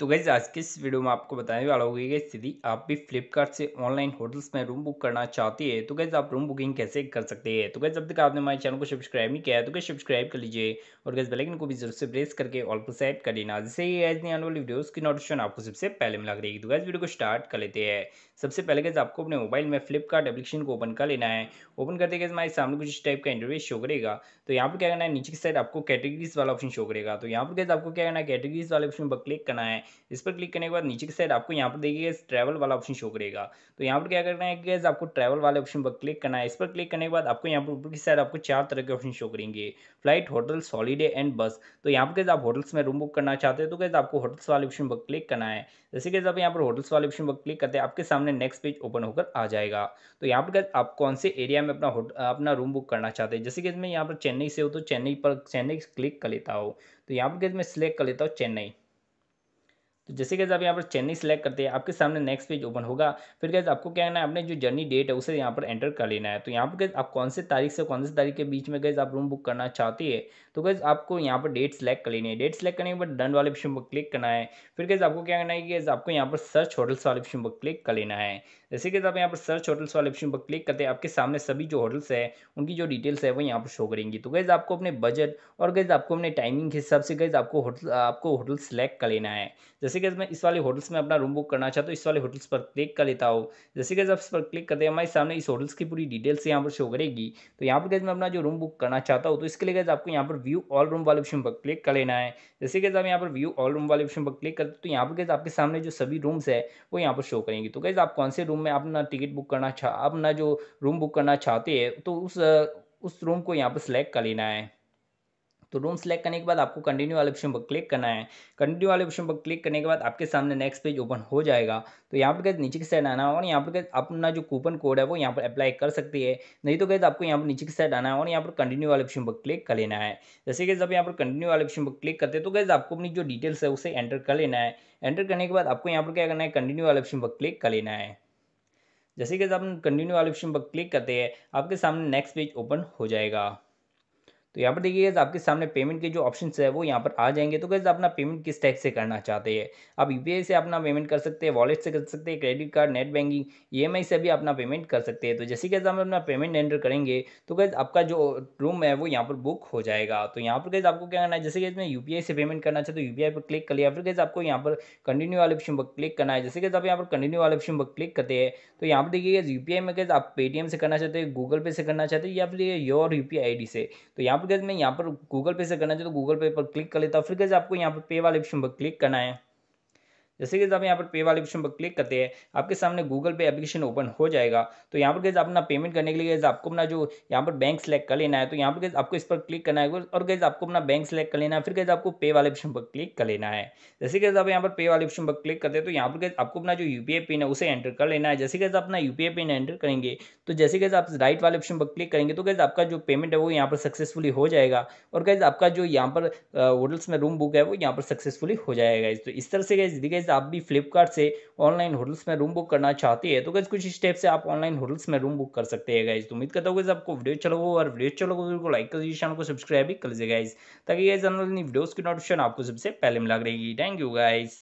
तो गैज़ आज के इस वीडियो में आपको बताने वाला होगा कि यदि आप भी फ्लिपकार्ट से ऑनलाइन होटल्स में रूम बुक करना चाहती है तो गैज़ आप रूम बुकिंग कैसे कर सकते हैं तो गैस जब तक आपने हमारे चैनल को सब्सक्राइब नहीं किया है तो गैस सब्सक्राइब कर लीजिए और गैस बेलाइकन को भी जरूर से प्रेस करके ऑल को सेट कर लेना जैसे ही एज नहीं आने वाली वीडियोज़ की नोटिफिकेशन आपको सबसे पहले मिला करेगी तो गैस वीडियो को स्टार्ट कर लेते हैं सबसे पहले गैस आपको अपने मोबाइल में फ्लिपकार्ट एप्लीकेशन को ओपन कर लेना है ओपन करते गए हमारे सामने कुछ इस टाइप का इंटरव्यू शो करेगा तो यहाँ पर क्या करना है नीचे की साइड आपको कैटेगरीज वाला ऑप्शन शो करेगा तो यहाँ पर गैस आपको क्या करना है कैटेगरीज वाले ऑप्शन पर क्लिक करना है इस पर क्लिक करने के बाद नीचे की साइड आपको यहाँ पर देखिए ट्रैवल वाला ऑप्शन शो करेगा तो यहाँ पर क्या करना है गैस आपको ट्रैवल वाले ऑप्शन पर क्लिक करना है इस पर क्लिक करने के बाद आपको यहाँ पर ऊपर की साइड आपको चार तरह के ऑप्शन शो करेंगे flight hotel holiday and bus तो यहाँ पर कैसे आप होटल्स में रूम बुक करना चाहते हैं तो कैसे आपको होटल्स वाले ऑप्शन पर क्लिक करना है जैसे कैसे आप यहाँ पर होटल्स वाले ऑप्शन पर क्लिक करते हैं आपके सामने नेक्स्ट पेज ओपन होकर आ जाएगा तो यहाँ पर कैसे आप कौन से एरिया में अपना अपना रूम बुक करना चाहते हैं जैसे कि मैं यहाँ पर चेन्नई से हो तो चेन्नई पर चेन्नई क्लिक कर लेता हूँ तो यहाँ पर कैसे मैं सिलेक्ट कर लेता हूँ चेन्नई तो जैसे कैसे आप यहाँ पर चेन्नई सेलेक्ट करते हैं आपके सामने नेक्स्ट पेज ओपन होगा फिर कैसे आपको क्या करना है अपने जो जर्नी डेट है उसे यहाँ पर एंटर कर लेना है तो यहाँ पर कैसे आप कौन से तारीख से कौन से तारीख के बीच में गैस आप रूम बुक करना चाहते हैं तो कैसे आपको यहाँ पर डेट सेलेक्ट कर लेनी है डेट सेलेक्ट करने के बाद डन वाले ऑप्शन पर क्लिक करना है फिर कैसे आपको क्या करना है कि आपको यहाँ पर सर्च होटल्स वाले ऑप्शन पर क्लिक कर लेना है जैसे कि आप यहाँ पर सर्च होटल्स वाले ऑप्शन पर क्लिक करते हैं आपके सामने सभी जो होटल्स है उनकी जो डिटेल्स है वो यहाँ पर शो करेंगी तो गैज़ आपको अपने बजट और गैज़ आपको अपने टाइमिंग के हिसाब से कैसे आपको होटल आपको होटल सेलेक्ट कर लेना है जैसे जैसे कि मैं इस वाले होटल्स में अपना रूम बुक करना चाहता हूँ इस वाले होटल्स पर क्लिक कर लेता हूँ जैसे कि आप इस पर क्लिक करते हैं हमारे सामने इस होटल्स की पूरी डिटेल्स यहाँ पर शो करेगी तो यहाँ पर कैसे मैं अपना जो रूम बुक करना चाहता हूँ तो इसके लिए कैसे आपको यहाँ पर व्यू ऑल रूम वाले ऑप्शन पर क्लिक कर लेना है जैसे कि आप यहाँ पर व्यू ऑल रूम वाले ऑप्शन पर क्लिक करते तो यहाँ पर कैसे आपके सामने जो सभी रूम्स है वो यहाँ पर शो करेंगी तो कैसे आप कौन से रूम में अपना टिकट बुक करना चाह अपना जो रूम बुक करना चाहते हैं तो उस उस रूम को यहाँ पर सिलेक्ट कर लेना है तो रूम सेलेक्ट करने के बाद आपको कंटिन्यू वाले ऑप्शन पर क्लिक करना है कंटिन्यू वाले ऑप्शन पर क्लिक करने के बाद आपके सामने नेक्स्ट पेज ओपन हो जाएगा तो यहाँ पर कैसे नीचे की साइड आना है और यहाँ पर कैसे अपना जो कूपन कोड है वो यहाँ पर अप्लाई कर सकती है नहीं तो कैसे आपको यहाँ पर नीचे की साइड आना है और यहाँ पर कंटिन्यू वाले ऑप्शन पर क्लिक कर लेना है जैसे कि जब यहाँ पर कंटिन्यू वाले ऑप्शन पर क्लिक करते हैं तो कैसे आपको अपनी जो डिटेल्स है उसे एंटर कर लेना है एंटर करने के बाद आपको यहाँ पर क्या करना है कंटिन्यू वाले ऑप्शन पर क्लिक कर लेना है जैसे कि जब हम कंटिन्यू वाले ऑप्शन पर क्लिक करते हैं आपके सामने नेक्स्ट पेज ओपन हो जाएगा तो यहाँ पर देखिए आपके सामने पेमेंट के जो ऑप्शन है वो यहाँ पर आ जाएंगे तो कैसे अपना पेमेंट किस टैक्स से करना चाहते हैं आप यू से अपना पेमेंट कर सकते हैं वॉलेट से कर सकते हैं क्रेडिट कार्ड नेट बैंकिंग ई से भी अपना पेमेंट कर सकते हैं तो जैसे कैसे हम अपना पेमेंट एंटर करेंगे तो कैसे आपका जो रूम है वो यहाँ पर बुक हो जाएगा तो यहाँ पर कैसे आपको क्या करना है जैसे गैज़ मैं यू से पेमेंट करना चाहते तो यू पर क्लिक कर लिया फिर कैसे आपको यहाँ पर कंटिन्यू वाले ऑप्शन पर क्लिक करना है जैसे गैज़ आप यहाँ पर कंटिन्यू वाले ऑप्शन पर क्लिक करते हैं तो यहाँ पर देखिए यू पी में कैसे आप पेटीएम से करना चाहते हैं गूगल पे से करना चाहते हैं या फिर योर यू पी से तो यहाँ पर गैस तो मैं यहाँ पर गूगल पे से करना चाहिए तो गूगल पे पर क्लिक कर लेता हूँ फिर गैस आपको यहाँ पर पे वाले ऑप्शन पर क्लिक करना है जैसे कि आप यहाँ पर पे वाले ऑप्शन पर क्लिक करते हैं आपके सामने गूगल पे एप्लीकेशन ओपन हो जाएगा तो यहाँ पर गैस अपना पेमेंट करने के लिए गैस आपको अपना जो यहाँ पर बैंक सेलेक्ट कर लेना है तो यहाँ पर गैस आपको इस पर क्लिक करना है और गैस आपको अपना बैंक सेलेक्ट कर लेना है फिर गैस आपको पे वाले ऑप्शन पर क्लिक कर लेना है जैसे कि आप यहाँ पर पे वाले ऑप्शन पर क्लिक करते हैं तो यहाँ पर गैस आपको अपना जो यू पिन है उसे एंटर कर लेना है जैसे कैसे अपना यू पिन एंटर करेंगे तो जैसे गैस आप राइट वाले ऑप्शन पर क्लिक करेंगे तो गैस आपका जो पेमेंट है वो यहाँ पर सक्सेसफुली हो जाएगा और गैस आपका जो यहाँ पर होटल्स में रूम बुक है वो यहाँ पर सक्सेसफुली हो जाएगा तो इस तरह से गैस गैस आप भी फ्लिपकार्ट से ऑनलाइन होटल्स में रूम बुक करना चाहते हैं तो गैस कुछ स्टेप से आप ऑनलाइन होटल्स में रूम बुक कर सकते हैं गैस तो उम्मीद करता हूँ गैस आपको वीडियो अच्छा चलो और वीडियो चलो को लाइक कर दीजिए चैनल को सब्सक्राइब भी कर लीजिए गाइज ताकि गैस आने वीडियोज़ की नोटिफिकेशन आपको सबसे पहले मिला रहेगी थैंक यू गाइज